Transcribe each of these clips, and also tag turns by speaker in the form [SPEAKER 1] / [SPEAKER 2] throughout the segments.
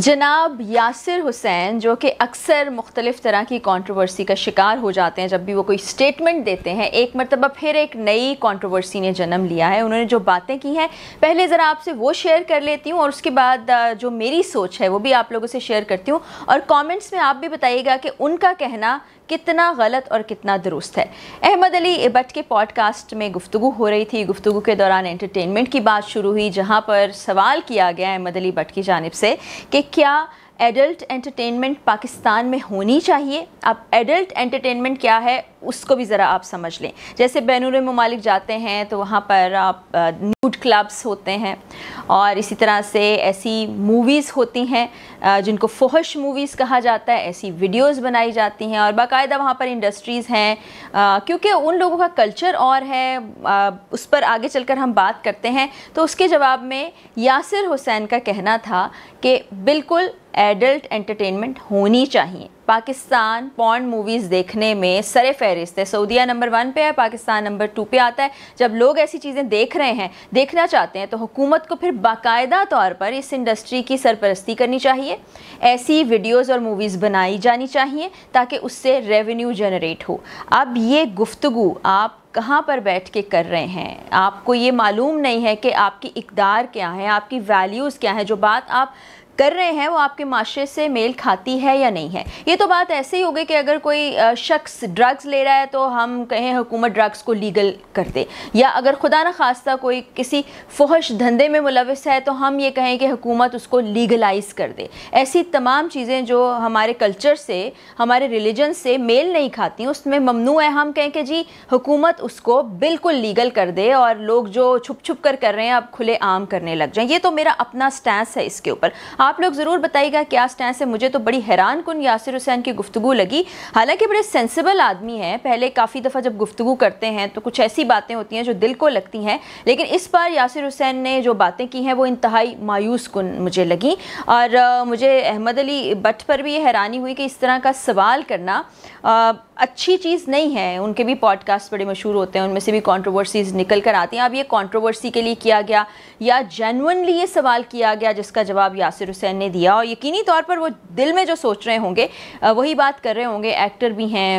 [SPEAKER 1] जनाब यासिर हुसैन जो कि अक्सर मुख्तलिफ तरह की कंट्रोवर्सी का शिकार हो जाते हैं जब भी वो कोई स्टेटमेंट देते हैं एक मरतबा फिर एक नई कंट्रोवर्सी ने जन्म लिया है उन्होंने जो बातें की हैं पहले ज़रा आपसे वो शेयर कर लेती हूँ और उसके बाद जो मेरी सोच है वो भी आप लोगों से शेयर करती हूँ और कॉमेंट्स में आप भी बताइएगा कि उनका कहना कितना गलत और कितना दुरुस्त है अहमद अली इबट के पॉडकास्ट में गुफ्तु हो रही थी गुफ्तु के दौरान एंटरटेनमेंट की बात शुरू हुई जहाँ पर सवाल किया गया अहमद अली बट की जानब से कि क्या एडल्ट एंटरटेनमेंट पाकिस्तान में होनी चाहिए अब एडल्ट एंटरटेनमेंट क्या है उसको भी ज़रा आप समझ लें जैसे बैरून ममालिक जाते हैं तो वहाँ पर आप फूड क्लब्स होते हैं और इसी तरह से ऐसी मूवीज़ होती हैं जिनको फोहश मूवीज़ कहा जाता है ऐसी वीडियोस बनाई जाती हैं और बाकायदा वहाँ पर इंडस्ट्रीज़ हैं क्योंकि उन लोगों का कल्चर और है आ, उस पर आगे चलकर हम बात करते हैं तो उसके जवाब में यासिर हुसैन का कहना था कि बिल्कुल एडल्ट एंटरटेनमेंट होनी चाहिए पाकिस्तान पॉन्ड मूवीज़ देखने में सर फहरिस्त है सऊदिया नंबर वन पे है पाकिस्तान नंबर टू पे आता है जब लोग ऐसी चीज़ें देख रहे हैं देखना चाहते हैं तो हुकूमत को फिर बाकायदा तौर पर इस इंडस्ट्री की सरपरस्ती करनी चाहिए ऐसी वीडियोज़ और मूवीज़ बनाई जानी चाहिए ताकि उससे रेवेन्यू जनरेट हो अब ये गुफ्तु आप कहाँ पर बैठ के कर रहे हैं आपको ये मालूम नहीं है कि आपकी इकदार क्या है आपकी वैल्यूज़ क्या है जो बात आप कर रहे हैं वो आपके माशरे से मेल खाती है या नहीं है ये तो बात ऐसे ही होगी कि अगर कोई शख्स ड्रग्स ले रहा है तो हम कहें हुकूमत ड्रग्स को लीगल कर दे या अगर खुदा न खास्ता कोई किसी फोहश धंधे में मुलविस है तो हम ये कहें कि हुकूमत उसको लीगलाइज कर दे ऐसी तमाम चीज़ें जो हमारे कल्चर से हमारे रिलीजन से मेल नहीं खाती उसमें ममनू है हम कहें कि जी हुकूमत उसको बिल्कुल लीगल कर दे और लोग जो छुप छुप कर कर रहे हैं अब खुले आम करने लग जाएँ ये तो मेरा अपना स्टैंस है इसके ऊपर आप लोग ज़रूर बताइएगा क्या स्टैंड से मुझे तो बड़ी हैरान कन यासिर हुसैन की गुफ्तु लगी हालांकि बड़े सेंसिबल आदमी हैं पहले काफ़ी दफ़ा जब गुफ्तु करते हैं तो कुछ ऐसी बातें होती हैं जो दिल को लगती हैं लेकिन इस बार यासिर हुसैन ने जो बातें की हैं वो इंतहाई मायूस कन मुझे लगी और मुझे अहमद अली भट पर भी ये हैरानी हुई कि इस तरह का सवाल करना अच्छी चीज़ नहीं है उनके भी पॉडकास्ट बड़े मशहूर होते हैं उनमें से भी कॉन्ट्रोवर्सीज निकल कर आती हैं अब ये कॉन्ट्रोवर्सी के लिए किया गया या जेनवनली ये सवाल किया गया जिसका जवाब यासिर हुसैन ने दिया और यकीनी तौर पर वो दिल में जो सोच रहे होंगे वही बात कर रहे होंगे एक्टर भी हैं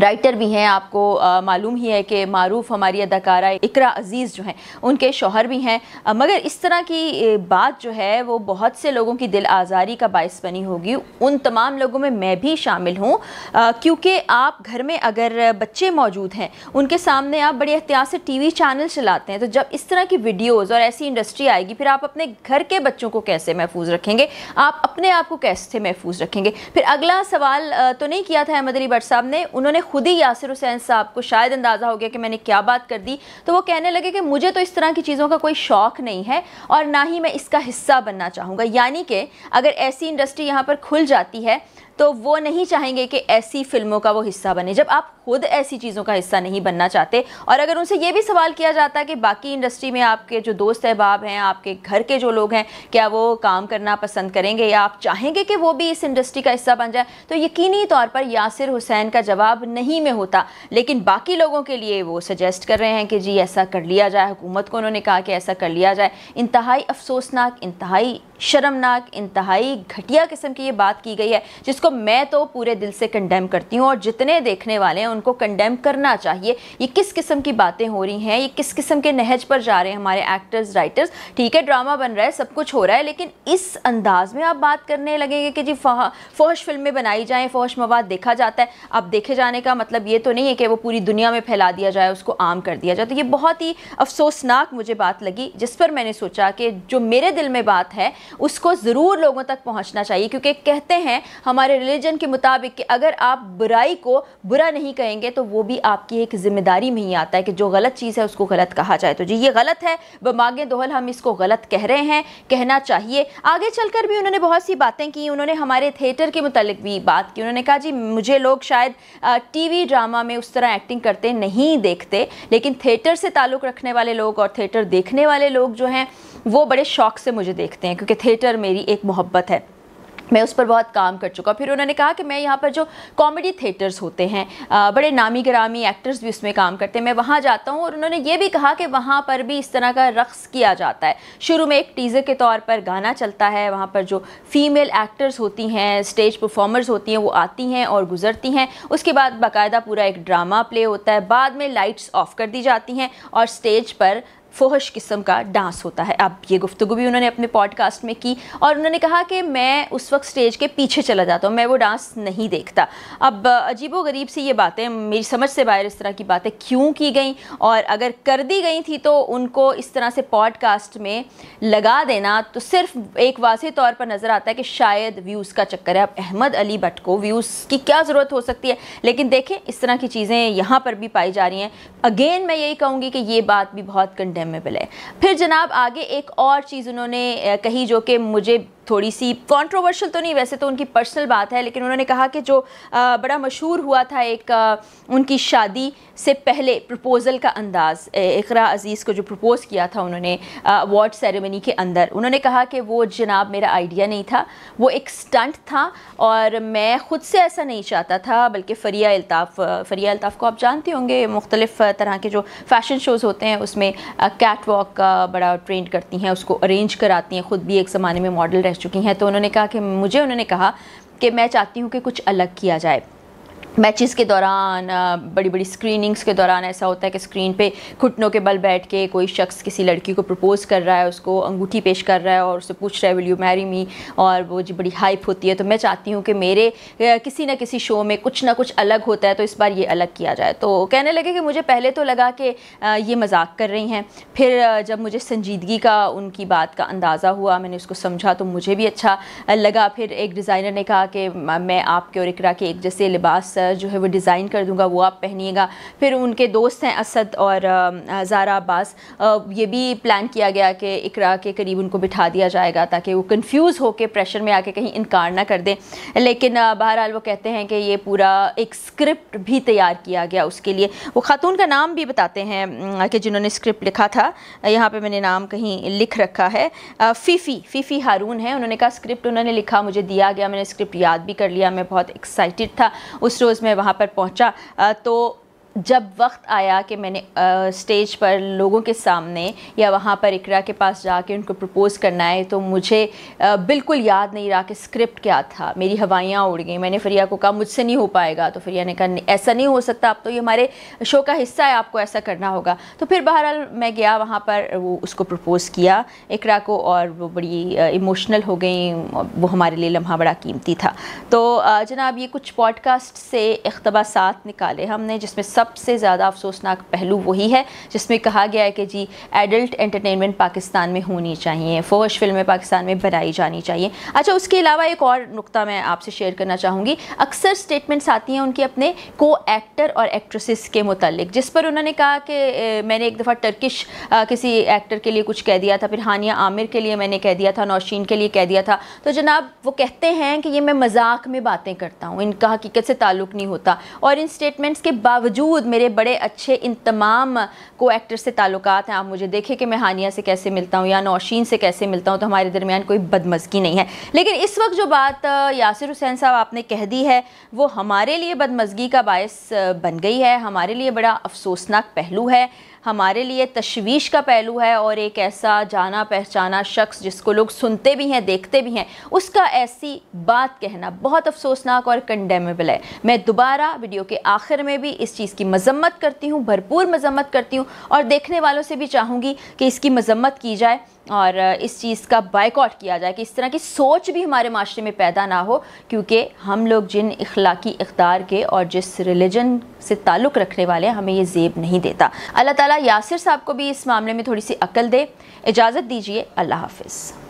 [SPEAKER 1] राइटर भी हैं आपको मालूम ही है कि मरूफ हमारी अदाकारा इकरा अज़ीज़ जो हैं उनके शोहर भी हैं मगर इस तरह की बात जो है वो बहुत से लोगों की दिल आज़ारी का बायस बनी होगी उन तमाम लोगों में मैं भी शामिल हूँ क्योंकि आप घर में अगर बच्चे मौजूद हैं उनके सामने आप बड़े एहतियात से टी वी चैनल चलाते हैं तो जब इस तरह की वीडियोज़ और ऐसी इंडस्ट्री आएगी फिर आप अपने घर के बच्चों को कैसे महफूज रखेंगे आप अपने आप को कैसे महफूज रखेंगे फिर अगला सवाल तो नहीं किया था अहमद अली भट्ट साहब ने उन्होंने खुद ही यासिर हुसैन साहब को शायद अंदाज़ा हो गया कि मैंने क्या बात कर दी तो वो कहने लगे कि मुझे तो इस तरह की चीज़ों का कोई शौक़ नहीं है और ना ही मैं इसका हिस्सा बनना चाहूँगा यानी कि अगर ऐसी इंडस्ट्री यहाँ पर खुल जाती है तो वो नहीं चाहेंगे कि ऐसी फिल्मों का वो हिस्सा बने जब आप खुद ऐसी चीज़ों का हिस्सा नहीं बनना चाहते और अगर उनसे ये भी सवाल किया जाता है कि बाकी इंडस्ट्री में आपके जो दोस्त अहबाब हैं आपके घर के जो लोग हैं क्या वो काम करना पसंद करेंगे या आप चाहेंगे कि वो भी इस इंडस्ट्री का हिस्सा बन जाए तो यकीनी तौर पर यासिर हुसैन का जवाब नहीं में होता लेकिन बाकी लोगों के लिए वो सजेस्ट कर रहे हैं कि जी ऐसा कर लिया जाए हुकूमत को उन्होंने कहा कि ऐसा कर लिया जाए इंतहाई अफसोसनाक इंतहाई शर्मनाक इंतहाई घटिया किस्म की ये बात की गई है जिसको मैं तो पूरे दिल से कंडेम करती हूँ और जितने देखने वाले हैं उनको कंडेम करना चाहिए ये किस किस्म की बातें हो रही हैं ये किस किस्म के नहज पर जा रहे हैं हमारे एक्टर्स राइटर्स ठीक है ड्रामा बन रहा है सब कुछ हो रहा है लेकिन इस अंदाज में आप बात करने लगेंगे कि जी फौश फिल्में बनाई जाएँ फौश मवाद देखा जाता है अब देखे जाने का मतलब ये तो नहीं है कि वो पूरी दुनिया में फैला दिया जाए उसको आम कर दिया जाए तो ये बहुत ही अफसोसनाक मुझे बात लगी जिस पर मैंने सोचा कि जो मेरे दिल में बात है उसको ज़रूर लोगों तक पहुँचना चाहिए क्योंकि कहते हैं हमारे हमारे रिलीजन के मुताबिक कि अगर आप बुराई को बुरा नहीं कहेंगे तो वो भी आपकी एक जिम्मेदारी में ही आता है कि जो गलत चीज़ है उसको गलत कहा जाए तो जी ये गलत है बमागे दोहल हम इसको गलत कह रहे हैं कहना चाहिए आगे चलकर भी उन्होंने बहुत सी बातें की उन्होंने हमारे थिएटर के मतलब भी बात की उन्होंने कहा जी मुझे लोग शायद टी ड्रामा में उस तरह एक्टिंग करते नहीं देखते लेकिन थिएटर से ताल्लुक़ रखने वाले लोग और थिएटर देखने वाले लोग जो हैं वो बड़े शौक से मुझे देखते हैं क्योंकि थिएटर मेरी एक मोहब्बत है मैं उस पर बहुत काम कर चुका फिर उन्होंने कहा कि मैं यहाँ पर जो कॉमेडी थिएटर्स होते हैं बड़े नामी ग्रामी एक्टर्स भी उसमें काम करते हैं मैं वहाँ जाता हूँ और उन्होंने ये भी कहा कि वहाँ पर भी इस तरह का रक्स किया जाता है शुरू में एक टीज़र के तौर पर गाना चलता है वहाँ पर जो फीमेल एक्टर्स होती हैं स्टेज परफॉर्मर्स होती हैं वो आती हैं और गुजरती हैं उसके बाद बाकायदा पूरा एक ड्रामा प्ले होता है बाद में लाइट्स ऑफ कर दी जाती हैं और स्टेज पर फोहश किस्म का डांस होता है अब ये गुफ्तु भी उन्होंने अपने पॉडकास्ट में की और उन्होंने कहा कि मैं उस वक्त स्टेज के पीछे चला जाता हूँ मैं वो डांस नहीं देखता अब अजीबो गरीब सी ये बातें मेरी समझ से बाहर इस तरह की बातें क्यों की गई और अगर कर दी गई थी तो उनको इस तरह से पॉडकास्ट में लगा देना तो सिर्फ एक वाजे तौर पर नज़र आता है कि शायद व्यूज़ का चक्कर है अब अहमद अली भट्ट को व्यूज़ की क्या ज़रूरत हो सकती है लेकिन देखें इस तरह की चीज़ें यहाँ पर भी पाई जा रही हैं अगेन मैं यही कहूँगी कि ये बात भी बहुत कंडेम देखने में मिले फिर जनाब आगे एक और चीज़ उन्होंने कही जो कि मुझे थोड़ी सी कंट्रोवर्शियल तो नहीं वैसे तो उनकी पर्सनल बात है लेकिन उन्होंने कहा कि जो आ, बड़ा मशहूर हुआ था एक आ, उनकी शादी से पहले प्रपोज़ल का अंदाज़ इकरा अज़ीज़ को जो प्रपोज़ किया था उन्होंने अवार्ड सेरेमनी के अंदर उन्होंने कहा कि वो जनाब मेरा आइडिया नहीं था वो एक स्टंट था और मैं ख़ुद से ऐसा नहीं चाहता था बल्कि फ़रिया अल्ताफ़ फ़रिया अल्ताफ़ को आप जानते होंगे मुख्तलिफ़ तरह के जो फ़ैशन शोज़ होते हैं उसमें कैट वॉक का बड़ा ट्रेंड करती हैं उसको अरेंज कराती हैं ख़ुद भी एक ज़माने में मॉडल रह रह चुकी हैं तो उन्होंने कहा कि मुझे उन्होंने कहा कि मैं चाहती हूँ कि कुछ अलग किया जाए मैचेस के दौरान बड़ी बड़ी स्क्रीनिंग्स के दौरान ऐसा होता है कि स्क्रीन पे घुटनों के बल बैठ के कोई शख्स किसी लड़की को प्रपोज़ कर रहा है उसको अंगूठी पेश कर रहा है और उससे पूछ रहा है विल यू मैरी मी और वो जी बड़ी हाइप होती है तो मैं चाहती हूँ कि मेरे किसी ना किसी शो में कुछ ना कुछ अलग होता है तो इस बार ये अलग किया जाए तो कहने लगे कि मुझे पहले तो लगा कि ये मजाक कर रही हैं फिर जब मुझे संजीदगी का उनकी बात का अंदाज़ा हुआ मैंने उसको समझा तो मुझे भी अच्छा लगा फिर एक डिज़ाइनर ने कहा कि मैं आपके और इकरा के एक जैसे लिबास जो है वो डिज़ाइन कर दूँगा वो आप पहनिएगा फिर उनके दोस्त हैं असद और ज़ारा अब्बास ये भी प्लान किया गया कि इकरा के करीब उनको बिठा दिया जाएगा ताकि वो कन्फ्यूज़ होकर प्रेशर में आके कहीं इनकार ना कर दें लेकिन बहरहाल वो कहते हैं कि ये पूरा एक स्क्रिप्ट भी तैयार किया गया उसके लिए वो ख़ातून का नाम भी बताते हैं कि जिन्होंने स्क्रिप्ट लिखा था यहाँ पे मैंने नाम कहीं लिख रखा है फ़ीफ़ी फ़ीफ़ी हारून है उन्होंने कहा स्क्रिप्ट उन्होंने लिखा मुझे दिया गया मैंने स्क्रिप्ट याद भी कर लिया मैं बहुत एक्साइटेड था उस रोज़ में वहाँ पर पहुँचा तो जब वक्त आया कि मैंने आ, स्टेज पर लोगों के सामने या वहाँ पर इकरा के पास जाके उनको प्रपोज़ करना है तो मुझे आ, बिल्कुल याद नहीं रहा कि स्क्रिप्ट क्या था मेरी हवाइयाँ उड़ गई मैंने फरिया को कहा मुझसे नहीं हो पाएगा तो फरिया ने कहा ऐसा नहीं हो सकता आप तो ये हमारे शो का हिस्सा है आपको ऐसा करना होगा तो फिर बहरहाल मैं गया वहाँ पर वो उसको प्रपोज़ किया इकरा को और वो बड़ी इमोशनल हो गई वो हमारे लिए लम्हा बड़ा कीमती था तो जनाब ये कुछ पॉडकास्ट से अख्तबासात निकाले हमने जिसमें सब सबसे ज़्यादा अफसोसनाक पहलू वही है जिसमें कहा गया है कि जी एडल्ट एंटरटेनमेंट पाकिस्तान में होनी चाहिए फोश फिल्में पाकिस्तान में बनाई जानी चाहिए अच्छा उसके अलावा एक और नुकता मैं आपसे शेयर करना चाहूँगी अक्सर स्टेटमेंट्स आती हैं उनके अपने को एक्टर और एक्ट्रेसिस के मुतलिक जिस पर उन्होंने कहा कि मैंने एक दफ़ा टर्किश किसी एक्टर के लिए कुछ कह दिया था फिर हानिया आमिर के लिए मैंने कह दिया था नौशीन के लिए कह दिया था तो जनाब वो कहते हैं कि ये मैं मजाक में बातें करता हूँ इनका हकीकत से ताल्लुक़ नहीं होता और इन स्टेटमेंट्स के बावजूद बावजूद मेरे बड़े अच्छे इन तमाम को एक्टर से ताल्लुक हैं आप मुझे देखें कि मैं हानिया से कैसे मिलता हूँ या नौशीन से कैसे मिलता हूँ तो हमारे दरमियान कोई बदमजगी नहीं है लेकिन इस वक्त जो बात यासिर हुसैन साहब आपने कह दी है वो हमारे लिए बदमजगी का बायस बन गई है हमारे लिए बड़ा अफसोसनाक पहलू है हमारे लिए तशवीश का पहलू है और एक ऐसा जाना पहचाना शख्स जिसको लोग सुनते भी हैं देखते भी हैं उसका ऐसी बात कहना बहुत अफसोसनाक और कंडेमेबल है मैं दोबारा वीडियो के आखिर में भी इस चीज़ की मजम्मत करती हूँ भरपूर मजम्मत करती हूँ और देखने वालों से भी चाहूँगी कि इसकी मजम्मत की जाए और इस चीज़ का बाइकआउट किया जाए कि इस तरह की सोच भी हमारे माशरे में पैदा ना हो क्योंकि हम लोग जिन इखलाकी इकदार के और जिस रिलीजन से ताल्लुक़ रखने वाले हैं हमें ये जेब नहीं देता अल्लाह ताला यासिर साहब को भी इस मामले में थोड़ी सी अकल दे इजाज़त दीजिए अल्लाह हाफिज़